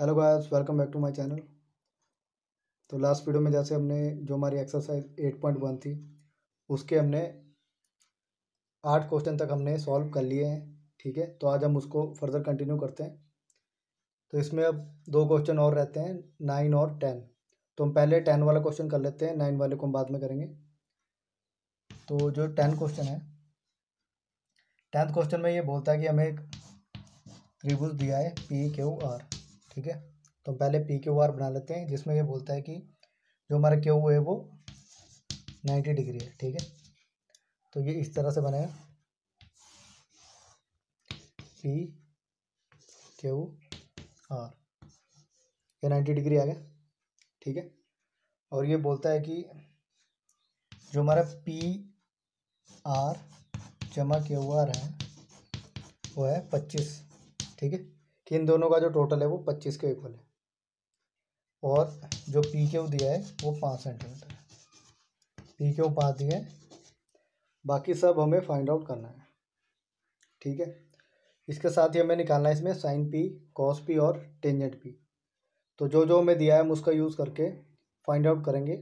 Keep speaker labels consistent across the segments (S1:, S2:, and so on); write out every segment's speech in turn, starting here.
S1: hello guys welcome back to my channel तो last video में जैसे हमने जो हमारी एक्सरसाइज एट पॉइंट वन थी उसके हमने आठ क्वेश्चन तक हमने सॉल्व कर लिए हैं ठीक है तो आज हम उसको फर्दर कंटिन्यू करते हैं तो इसमें अब दो क्वेश्चन और रहते हैं नाइन और टेन तो हम पहले टेन वाला क्वेश्चन कर लेते हैं नाइन वाले को हम बाद में करेंगे तो जो टेन क्वेश्चन है टेंथ क्वेश्चन में ये बोलता है कि हमें एक त्रिभुज दिया है पी क्यू आर ठीक है तो पहले पी क्यू आर बना लेते हैं जिसमें ये बोलता है कि जो हमारा क्यू है वो नाइन्टी डिग्री है ठीक है तो ये इस तरह से बनेगा पी क्यू आर ये नाइन्टी डिग्री आ गया ठीक है और ये बोलता है कि जो हमारा पी आर जमा क्यू आर है वो है पच्चीस ठीक है कि इन दोनों का जो टोटल है वो पच्चीस के इक्वल है और जो पी क्यू दिया है वो पाँच सेंटीमीटर है पी क्यू पाँच दिया है बाकी सब हमें फाइंड आउट करना है ठीक है इसके साथ ही हमें निकालना है इसमें साइन पी कॉस पी और टेंजेंट पी तो जो जो हमें दिया है हम उसका यूज़ करके फाइंड आउट करेंगे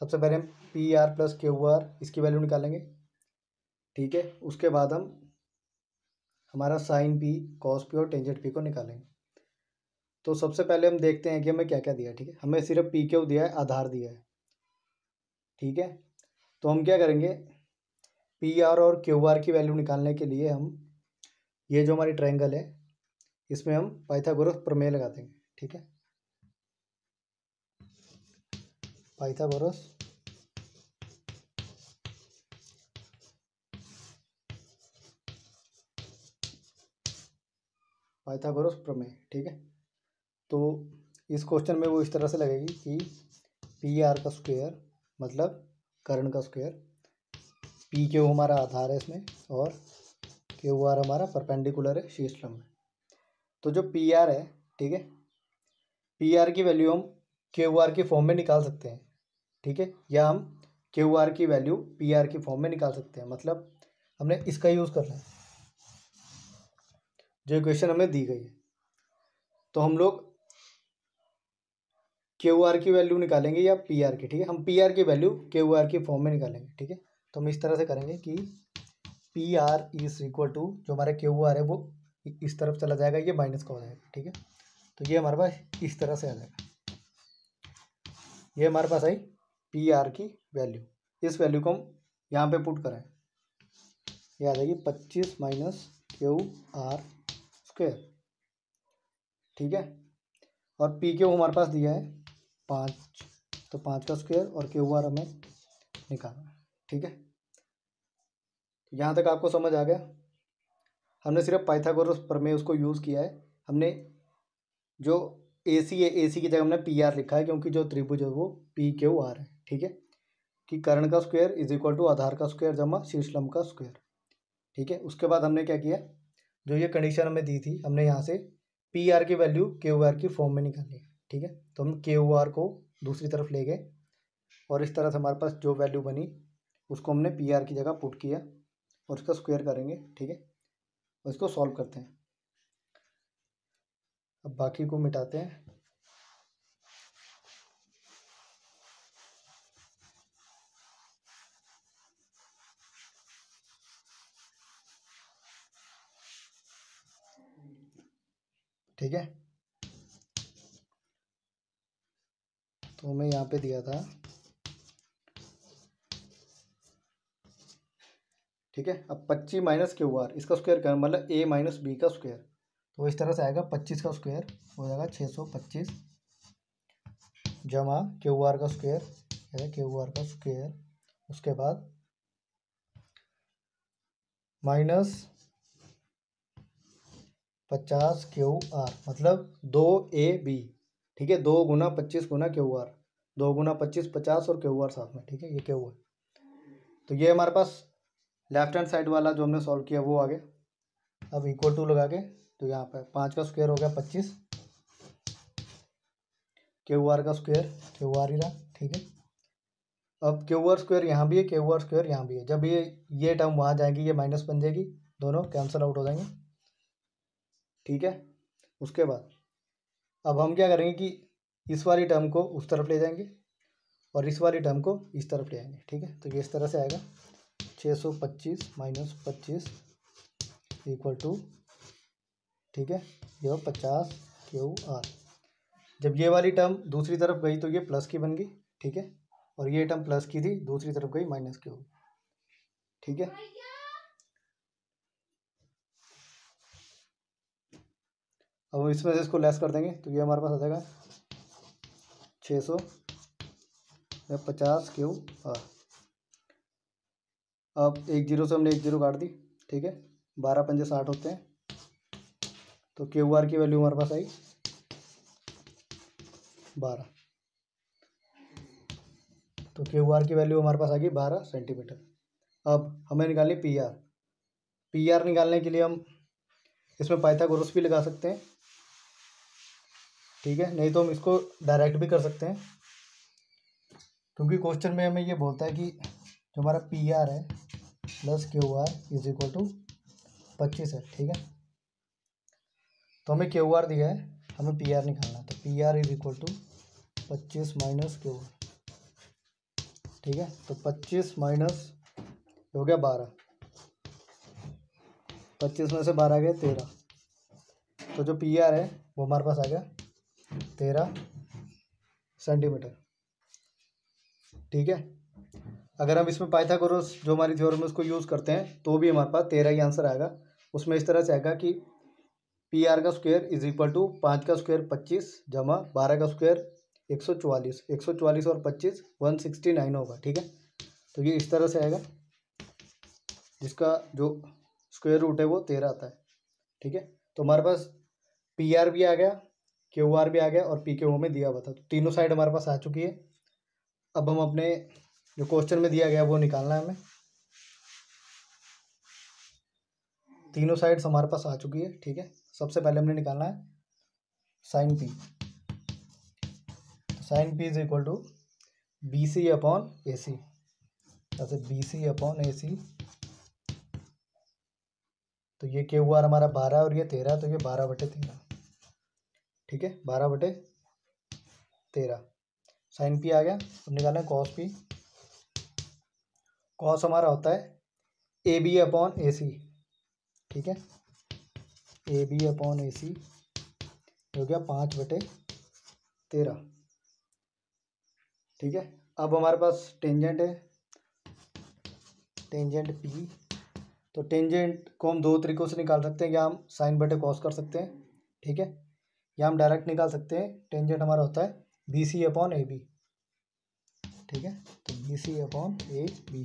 S1: सबसे पहले हम P R plus Q R इसकी वैल्यू निकालेंगे ठीक है उसके बाद हम हमारा साइन पी कॉस पी और टेंजेंट पी को निकालेंगे तो सबसे पहले हम देखते हैं कि हमें क्या क्या दिया है ठीक है हमें सिर्फ पी क्यू दिया है आधार दिया है ठीक है तो हम क्या करेंगे पी आर और क्यू आर की वैल्यू निकालने के लिए हम ये जो हमारी ट्रायंगल है इसमें हम पाइथागोरस प्रमेय लगा देंगे ठीक है पाइथागोरस पाइथागोरस प्रमेय ठीक है तो इस क्वेश्चन में वो इस तरह से लगेगी कि पी आर का स्क्वेयर मतलब करण का स्क्वेयर पी क्यू हमारा आधार है इसमें और के क्यू आर हमारा परपेंडिकुलर है शीर्ष में तो जो पी आर है ठीक है पी आर की वैल्यू हम के क्यू आर की फॉर्म में निकाल सकते हैं ठीक है या हम के क्यू आर की वैल्यू पी आर की फॉर्म में निकाल सकते हैं मतलब हमने इसका यूज़ करना है जो इक्वेशन हमें दी गई है तो हम लोग क्यू आर की वैल्यू निकालेंगे या पी आर की ठीक है हम पी आर की वैल्यू क्यू आर की फॉर्म में निकालेंगे ठीक है तो हम इस तरह से करेंगे कि P R is equal to जो हमारा क्यू आर है वो इस तरफ चला जाएगा ये माइनस का हो जाएगा ठीक है तो ये हमारे पास इस तरह से आ जाएगा ये हमारे पास आई पी आर की वैल्यू इस वैल्यू को हम यहाँ पे पुट करें ये आ जाएगी पच्चीस माइनस क्यू आर स्क्वेयर ठीक है और पी क्यू हमारे पास दिया है पाँच तो पाँच का स्क्वेयर और क्यू आर हमें निकालना ठीक है तो यहाँ तक आपको समझ आ गया हमने सिर्फ पाइथागोरस में उसको यूज़ किया है हमने जो ए सी है ए सी की जगह हमने पी आर लिखा है क्योंकि जो त्रिभुज है वो पी क्यू आर है ठीक है कि कर्ण का स्क्वायर इज इक्वल टू आधार का स्क्वायर जमा शीर्षलम का स्क्वायर ठीक है उसके बाद हमने क्या किया जो ये कंडीशन हमें दी थी हमने यहाँ से पी आर की वैल्यू के ओ आर की फॉर्म में निकाली ठीक है तो हम के ओ आर को दूसरी तरफ ले गए और इस तरह से हमारे पास जो वैल्यू बनी उसको हमने पी आर की जगह पुट किया और उसका स्क्वायर करेंगे ठीक है और इसको सॉल्व करते हैं अब बाकी को मिटाते हैं ठीक है तो मैं यहाँ पे दिया था ठीक है अब पच्चीस माइनस क्यू आर इसका स्क्वायर कर मतलब ए माइनस बी का स्क्वायर तो इस तरह से आएगा पच्चीस का स्क्वायर हो जाएगा छः सौ पच्चीस जमा क्यू आर का स्क्वायर क्यू आर का स्क्वायर उसके बाद माइनस पचास क्यू आर मतलब दो ए बी ठीक है दो गुना पच्चीस गुना क्यू आर दो गुना पच्चीस पचास और क्यू आर साथ में ठीक है ये क्यू है तो ये हमारे पास लेफ्ट हैंड साइड वाला जो हमने सॉल्व किया वो आ गया अब इक्वल टू लगा के तो यहाँ पर पाँच का स्क्वायर हो गया पच्चीस क्यू आर का स्क्वायर क्यू आर ही रहा ठीक है अब क्यू आर स्क्वायर यहाँ भी है क्यू आर स्क्वायर यहाँ भी है जब ये ये टर्म वहाँ जाएगी ये माइनस बन जाएगी दोनों कैंसिल आउट हो जाएंगे ठीक है उसके बाद अब हम क्या करेंगे कि इस वाली टर्म को उस तरफ ले जाएंगे और इस वाली टर्म को इस तरफ ले आएंगे ठीक है तो ये इस तरह से आएगा छः सौ पच्चीस माइनस पच्चीस इक्वल टू ठीक है ये पचास क्यू आर जब ये वाली टर्म दूसरी तरफ गई तो ये प्लस की बन गई ठीक है और ये टर्म प्लस की थी दूसरी तरफ गई माइनस की होगी ठीक है अब इसमें से इसको लेस कर देंगे तो ये हमारे पास आ जाएगा छः सौ या पचास क्यू आर अब एक जीरो से हमने एक जीरो काट दी ठीक है बारह पंजे साठ होते हैं तो क्यू आर की वैल्यू हमारे पास आई बारह तो क्यू आर की वैल्यू हमारे पास आ गई बारह सेंटीमीटर अब हमें निकालनी पी आर पी आर निकालने के लिए हम इसमें पाइथागोरस भी लगा सकते हैं ठीक है नहीं तो हम इसको डायरेक्ट भी कर सकते हैं क्योंकि क्वेश्चन में हमें ये बोलता है कि जो हमारा पी आर है plus Q R is equal to पच्चीस है ठीक है तो हमें क्यू आर दिया है हमें पी आर निकालना है तो P R is equal to पच्चीस माइनस क्यू आर ठीक है तो पच्चीस माइनस हो गया बारह पच्चीस में से बारह गए तेरह तो जो पी आर है वो हमारे पास आ गया तेरह सेंटीमीटर ठीक है अगर हम इसमें पाइथागोरस जो हमारी थ्योरम में उसको यूज़ करते हैं तो भी हमारे पास तेरह ही आंसर आएगा उसमें इस तरह से आएगा कि पी आर का स्क्वायर इज इक्वल टू पाँच का स्क्वायर पच्चीस जमा बारह का स्क्वायर एक सौ चवालीस एक सौ चवालीस और पच्चीस वन सिक्सटी नाइन होगा ठीक है तो ये इस तरह से आएगा जिसका जो स्क्वायर रूट है वो तेरह आता है ठीक है तो हमारे पास पी आर भी आ गया क्यू आर भी आ गया और पी के ओ में दिया हुआ था तो तीनों साइड हमारे पास आ चुकी है अब हम अपने जो क्वेश्चन में दिया गया वो निकालना है हमें तीनों साइड्स हमारे पास आ चुकी है ठीक है सबसे पहले हमने निकालना है sine P sine P is equal to B C upon A C जैसे B C upon A C तो ये क्यू आर हमारा बारह और ये तेरह तो ये बारह बटे तेरह ठीक है बारह बटे तेरह साइन पी आ गया अब निकालना है कॉस पी कॉस हमारा होता है ए बी अपॉन ए सी ठीक है ए बी अपॉन ए सी हो गया पाँच बटे तेरह ठीक है अब हमारे पास टेंजेंट है टेंजेंट पी तो टेंजेंट को हम दो तरीक़ों से निकाल सकते हैं या हम साइन बटे कॉस कर सकते हैं ठीक है या हम डायरेक्ट निकाल सकते हैं टेंजेंट हमारा होता है B C upon A B ठीक है तो B C upon A B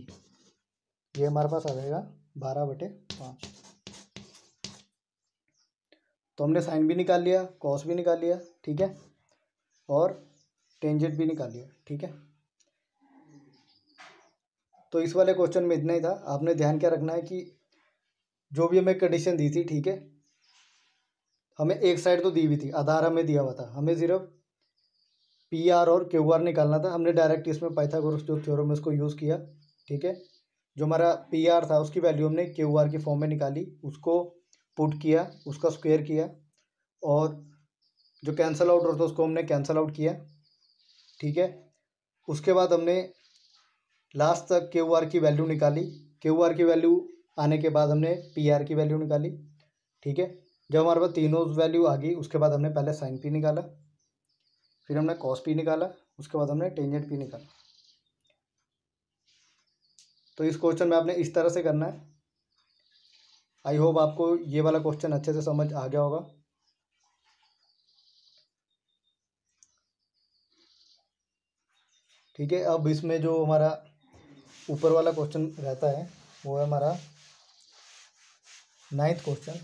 S1: ये हमारे पास आ जाएगा बारह बटे पाँच तो हमने साइन भी निकाल लिया कॉस भी निकाल लिया ठीक है और टेंजेंट भी निकाल लिया ठीक है तो इस वाले क्वेश्चन में इतना ही था आपने ध्यान क्या रखना है कि जो भी हमें कंडीशन दी थी ठीक है हमें एक साइड तो दी हुई थी आधार हमें दिया हुआ था हमें सिर्फ पी आर और क्यू आर निकालना था हमने डायरेक्ट इसमें पाइथागोरस जो थ्योरम है उसको यूज़ किया ठीक है जो हमारा पी आर था उसकी वैल्यू हमने क्यू आर की फॉर्म में निकाली उसको पुट किया उसका स्क्वेयर किया और जो कैंसल आउट होता उसको हमने कैंसल आउट किया ठीक है उसके बाद हमने लास्ट तक क्यू आर की वैल्यू निकाली क्यू आर की वैल्यू आने के बाद हमने पी आर की वैल्यू निकाली ठीक है जब हमारे पास तीनों वैल्यू आ गई उसके बाद हमने पहले साइन पी निकाला फिर हमने कॉस पी निकाला उसके बाद हमने टेंजेंट पी निकाला तो इस क्वेश्चन में आपने इस तरह से करना है आई होप आपको ये वाला क्वेश्चन अच्छे से समझ आ गया होगा ठीक है अब इसमें जो हमारा ऊपर वाला क्वेश्चन रहता है वो है हमारा नाइन्थ क्वेश्चन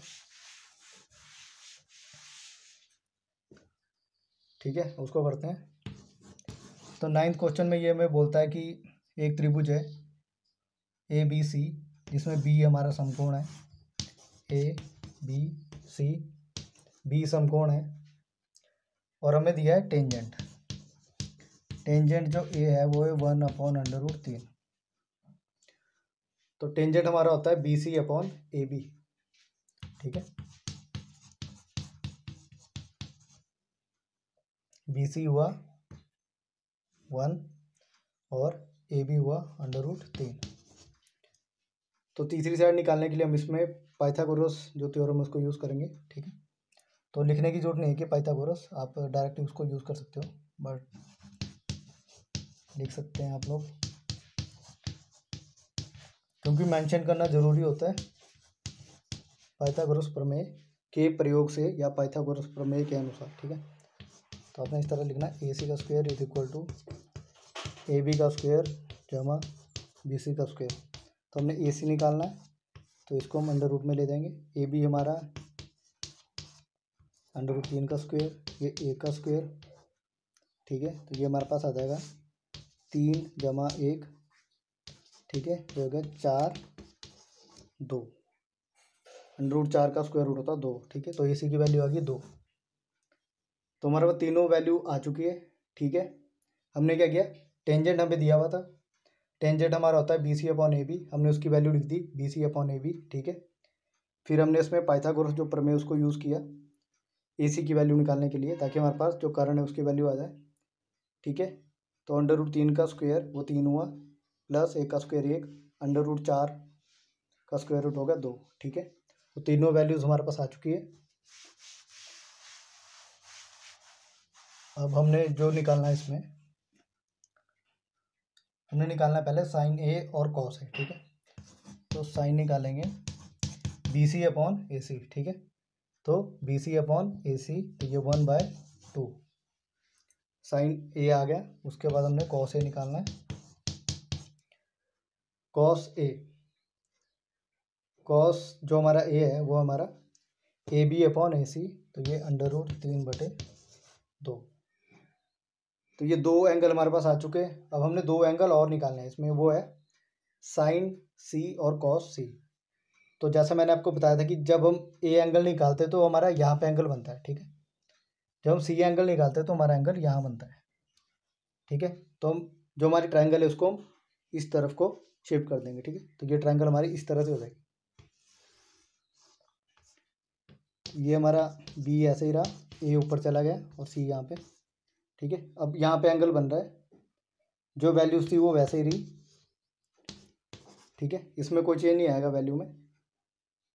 S1: ठीक है उसको करते हैं तो नाइन्थ क्वेश्चन में ये हमें बोलता है कि एक त्रिभुज है ए बी सी जिसमें बी हमारा समकोण है ए बी सी बी समकोण है और हमें दिया है टेंजेंट टेंजेंट जो ए है वो है वन अपॉन अंडर रूट तीन तो टेंजेंट हमारा होता है B C upon A B ठीक है बी सी हुआ वन और ए बी हुआ अंडर रूट तीन तो तीसरी साइड निकालने के लिए हम इसमें पाइथागोरस जो त्योरम उसको यूज़ करेंगे ठीक है तो लिखने की जरूरत नहीं है कि पाइथागोरस आप डायरेक्ट उसको यूज़ कर सकते हो बट लिख सकते हैं आप लोग क्योंकि मेंशन करना ज़रूरी होता है पाइथागोरस प्रमेय के प्रयोग से या पाइथागोरस प्रमेय के अनुसार ठीक है तो आपने इस तरह लिखना ए सी का square is equal to A B का स्क्वायर जमा बी सी का स्क्वायर तो हमने ए सी निकालना है तो इसको हम अंडर रूट में ले जाएंगे ए बी हमारा अंडर रूट तीन का स्क्वायर ये ए का स्क्वायर ठीक है तो ये हमारे पास आ जाएगा तीन जमा एक ठीक है ये हो गया चार दो अंडर रूट चार का स्क्वायर रूट होता है दो ठीक है तो ए सी की वैल्यू आ गई दो तो हमारे पास तीनों वैल्यू आ चुकी है ठीक है हमने क्या किया टेंजेंट हमें दिया हुआ था टेंजेंट हमारा होता है B C upon A B हमने उसकी वैल्यू लिख दी B C upon A B ठीक है फिर हमने इसमें पाइथागोरस जो प्रमेय उसको यूज़ किया ए सी की वैल्यू निकालने के लिए ताकि हमारे पास जो कारण है उसकी वैल्यू आ जाए ठीक है तो अंडर रूट तीन का स्क्वेयर वो तीन हुआ प्लस एक का स्क्वेयर एक अंडर रूट चार का स्क्वायर रूट हो गया दो ठीक है तो तीनों वैल्यूज़ हमारे पास आ चुकी है अब हमने जो निकालना है इसमें हमने निकालना पहले साइन ए और कॉस ए ठीक है तो साइन निकालेंगे बी सी अपॉन ए सी ठीक है तो B C upon A C तो ये one by two sine A आ गया उसके बाद हमने कॉस ए निकालना है कॉस ए कॉस जो हमारा ए है वो हमारा A B upon A C तो ये अंडर रूट तीन बटे दो तो ये दो एंगल हमारे पास आ चुके हैं अब हमने दो एंगल और निकालने हैं इसमें वो है साइन सी और कॉस सी तो जैसा मैंने आपको बताया था कि जब हम ए एंगल निकालते हैं तो हमारा यहाँ पे एंगल बनता है ठीक है जब हम सी एंगल निकालते हैं तो हमारा एंगल यहाँ बनता है ठीक है तो हम जो हमारी ट्राइंगल है उसको हम इस तरफ को शिफ्ट कर देंगे ठीक है तो ये ट्राइंगल हमारी इस तरह से हो जाएगी ये हमारा बी ऐसे ही रहा ए ऊपर चला गया और सी यहाँ पे ठीक है अब यहाँ पे एंगल बन रहा है जो वैल्यूज़ थी वो वैसे ही रही ठीक है इसमें कोई चेंज नहीं आएगा वैल्यू में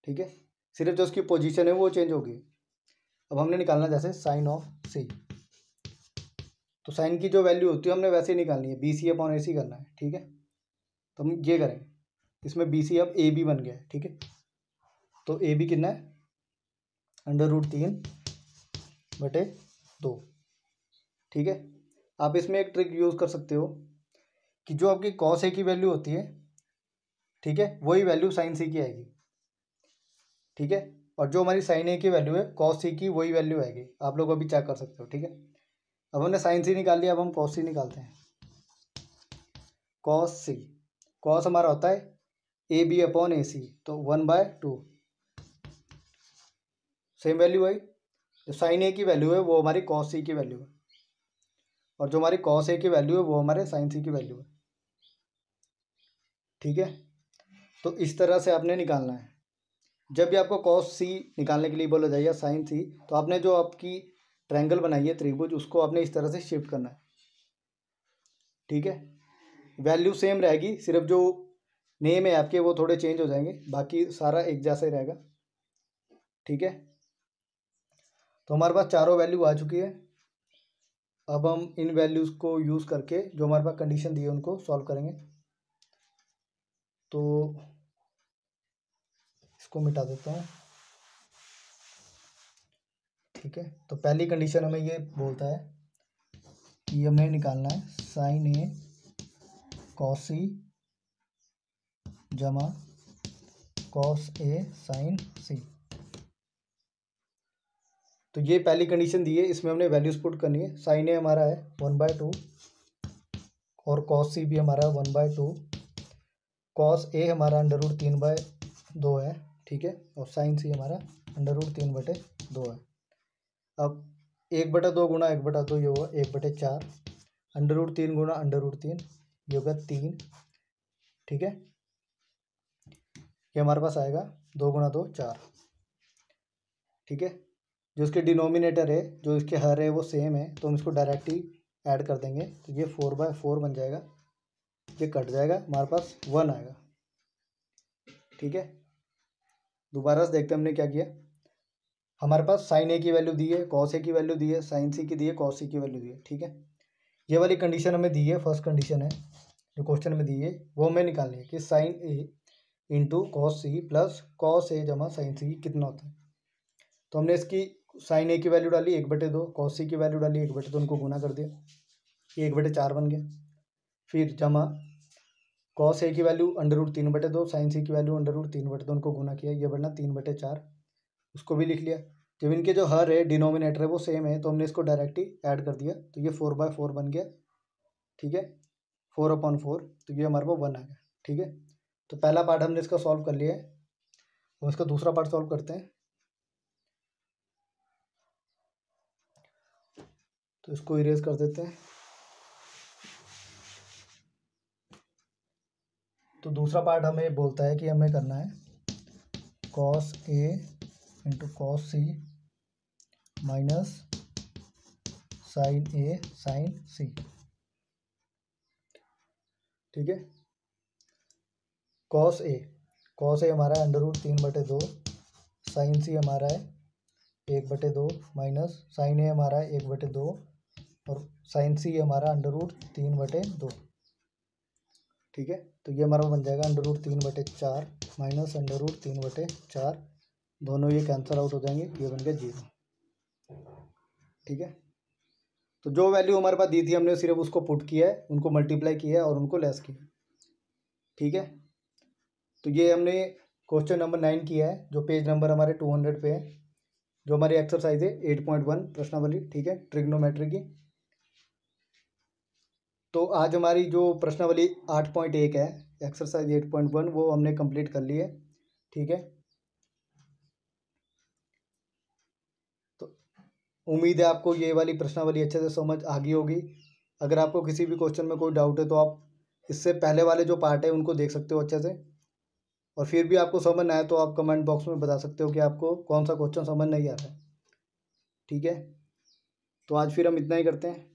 S1: ठीक है सिर्फ जो उसकी पोजीशन है वो चेंज होगी अब हमने निकालना जैसे साइन ऑफ सी तो साइन की जो वैल्यू होती है हमने वैसे ही निकालनी है बी सी अपॉन ए सी करना है ठीक है तो हम ये करें इसमें बी सी अब ए बी बन गया है ठीक है तो ए बी कितना है अंडर रूट तीन बटे दो ठीक है आप इसमें एक ट्रिक यूज़ कर सकते हो कि जो आपकी कॉस ए की वैल्यू होती है ठीक है वही वैल्यू साइन सी की आएगी ठीक है और जो हमारी साइन ए की वैल्यू है कॉस सी की वही वैल्यू आएगी आप लोग अभी चेक कर सकते हो ठीक है अब हमने साइन सी निकाल लिया अब हम कॉस सी निकालते हैं कॉस सी कॉस हमारा होता है A B upon A C तो one by two same value आई जो साइन ए की वैल्यू है वो हमारी कॉस सी की वैल्यू है और जो हमारी कॉस ए की वैल्यू है वो हमारे साइन सी की वैल्यू है ठीक है तो इस तरह से आपने निकालना है जब भी आपको कॉस सी निकालने के लिए बोला जाएगा साइन सी तो आपने जो आपकी ट्रायंगल बनाई है त्रिभुज उसको आपने इस तरह से शिफ्ट करना है ठीक है वैल्यू सेम रहेगी सिर्फ जो नेम है आपके वो थोड़े चेंज हो जाएंगे बाकी सारा एक जैसा ही रहेगा ठीक है तो हमारे पास चारों वैल्यू आ चुकी है अब हम इन वैल्यूज़ को यूज़ करके जो हमारे पास कंडीशन दी है उनको सॉल्व करेंगे तो इसको मिटा देता हूँ ठीक है तो पहली कंडीशन हमें ये बोलता है कि हमें निकालना है साइन ए कॉसी जमा कॉस ए साइन सी तो ये पहली कंडीशन दी है इसमें हमने वैल्यूज पुट करनी है साइन ए हमारा है वन बाय टू और कॉस सी भी हमारा one by two cos A हमारा अंडर रूट तीन बाय दो है ठीक है और साइन सी हमारा अंडर रूट तीन बटे दो है अब एक बटा दो गुणा एक बटा दो ये होगा एक बटे चार अंडर रूट तीन गुणा अंडर रूट तीन ये होगा तीन ठीक है ये हमारे पास आएगा दो गुणा दो चार ठीक है जो इसके डिनोमिनेटर है जो इसके हर है वो सेम है तो हम इसको डायरेक्ट ही ऐड कर देंगे तो ये फोर बाय फोर बन जाएगा ये कट जाएगा हमारे पास वन आएगा ठीक है दोबारा से देखते हमने क्या किया हमारे पास साइन ए की वैल्यू दी है कॉस ए की वैल्यू दी है साइन सी की दी है कॉस सी की वैल्यू दी है ठीक है ये वाली कंडीशन हमें दी है फर्स्ट कंडीशन है जो क्वेश्चन में दी है वो हमें निकालनी है कि sine A into cos C plus cos A जमा साइन सी कितना होता है तो हमने इसकी साइन ए की वैल्यू डाली एक बटे दो कौसी की वैल्यू डाली एक बटे दो उनको गुना कर दिया ये एक बटे चार बन गया फिर जमा कॉस ए की वैल्यू अंडर रूट तीन बटे दो साइन सी की वैल्यू अंडर रूट तीन बटे दो उनको गुना किया ये बढ़ना तीन बटे चार उसको भी लिख लिया जब इनके जो हर है डिनोमिनेटर है वो सेम है तो हमने इसको डायरेक्ट ही ऐड कर दिया तो ये फोर बाय फोर बन गया ठीक है फोर अपॉन फोर तो ये हमारे वो वन आ गया ठीक है तो पहला पार्ट हमने इसका सॉल्व कर लिया है अब इसका दूसरा पार्ट सॉल्व करते हैं तो इसको इरेज कर देते हैं तो दूसरा पार्ट हमें बोलता है कि हमें करना है cos A into cos C minus sine A sine C ठीक है कॉस ए कॉस ए हमारा है अंडर रूट तीन बटे दो साइन सी हमारा है एक बटे दो माइनस साइन ए हमारा है एक बटे दो और साइन सी हमारा अंडर रूट तीन बटे दो ठीक है तो ये हमारा बन जाएगा अंडर रूट तीन बटे चार माइनस अंडर रूट तीन बटे चार दोनों ये कैंसल आउट हो जाएंगे ये बन गया जीरो ठीक है तो जो वैल्यू हमारे पास दी थी हमने सिर्फ उसको पुट किया है उनको मल्टीप्लाई किया है और उनको लेस किया ठीक है तो ये हमने क्वेश्चन नंबर नाइन किया है जो पेज नंबर हमारे टू हंड्रेड पे है जो हमारी एक्सरसाइज है एट पॉइंट वन प्रश्नावली ठीक है ट्रिग्नोमेट्री की तो आज हमारी जो प्रश्नावली आठ पॉइंट एक है एक्सरसाइज एट पॉइंट वन वो हमने कंप्लीट कर ली है ठीक है तो उम्मीद है आपको ये वाली प्रश्नावली अच्छे से समझ आ गई होगी अगर आपको किसी भी क्वेश्चन में कोई डाउट है तो आप इससे पहले वाले जो पार्ट है उनको देख सकते हो अच्छे से और फिर भी आपको समझ ना आए तो आप कमेंट बॉक्स में बता सकते हो कि आपको कौन सा क्वेश्चन समझ नहीं आ रहा है ठीक है तो आज फिर हम इतना ही करते हैं